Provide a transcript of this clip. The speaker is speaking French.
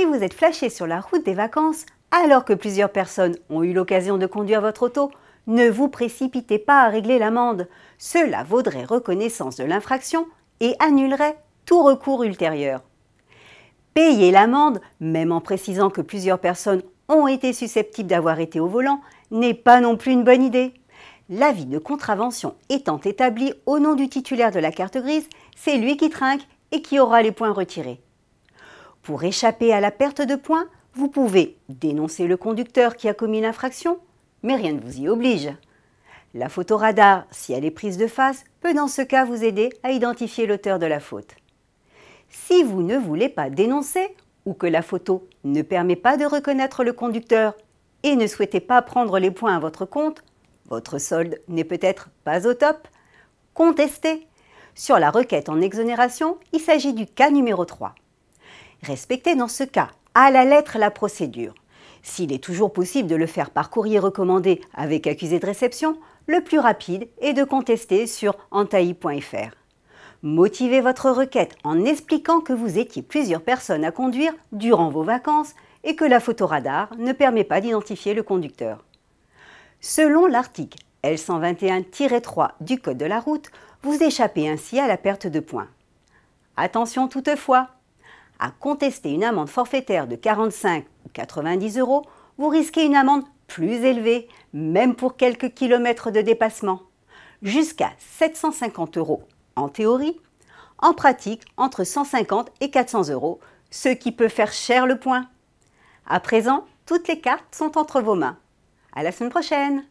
Si vous êtes flashé sur la route des vacances, alors que plusieurs personnes ont eu l'occasion de conduire votre auto, ne vous précipitez pas à régler l'amende. Cela vaudrait reconnaissance de l'infraction et annulerait tout recours ultérieur. Payer l'amende, même en précisant que plusieurs personnes ont été susceptibles d'avoir été au volant, n'est pas non plus une bonne idée. L'avis de contravention étant établi au nom du titulaire de la carte grise, c'est lui qui trinque et qui aura les points retirés. Pour échapper à la perte de points, vous pouvez dénoncer le conducteur qui a commis l'infraction, mais rien ne vous y oblige. La photo radar, si elle est prise de face, peut dans ce cas vous aider à identifier l'auteur de la faute. Si vous ne voulez pas dénoncer ou que la photo ne permet pas de reconnaître le conducteur et ne souhaitez pas prendre les points à votre compte, votre solde n'est peut-être pas au top, contestez. Sur la requête en exonération, il s'agit du cas numéro 3. Respectez dans ce cas à la lettre la procédure. S'il est toujours possible de le faire par courrier recommandé avec accusé de réception, le plus rapide est de contester sur antaï.fr. Motivez votre requête en expliquant que vous étiez plusieurs personnes à conduire durant vos vacances et que la photo radar ne permet pas d'identifier le conducteur. Selon l'article L121-3 du Code de la route, vous échappez ainsi à la perte de points. Attention toutefois, à contester une amende forfaitaire de 45 ou 90 euros, vous risquez une amende plus élevée, même pour quelques kilomètres de dépassement, jusqu'à 750 euros en théorie, en pratique entre 150 et 400 euros, ce qui peut faire cher le point. À présent, toutes les cartes sont entre vos mains. À la semaine prochaine!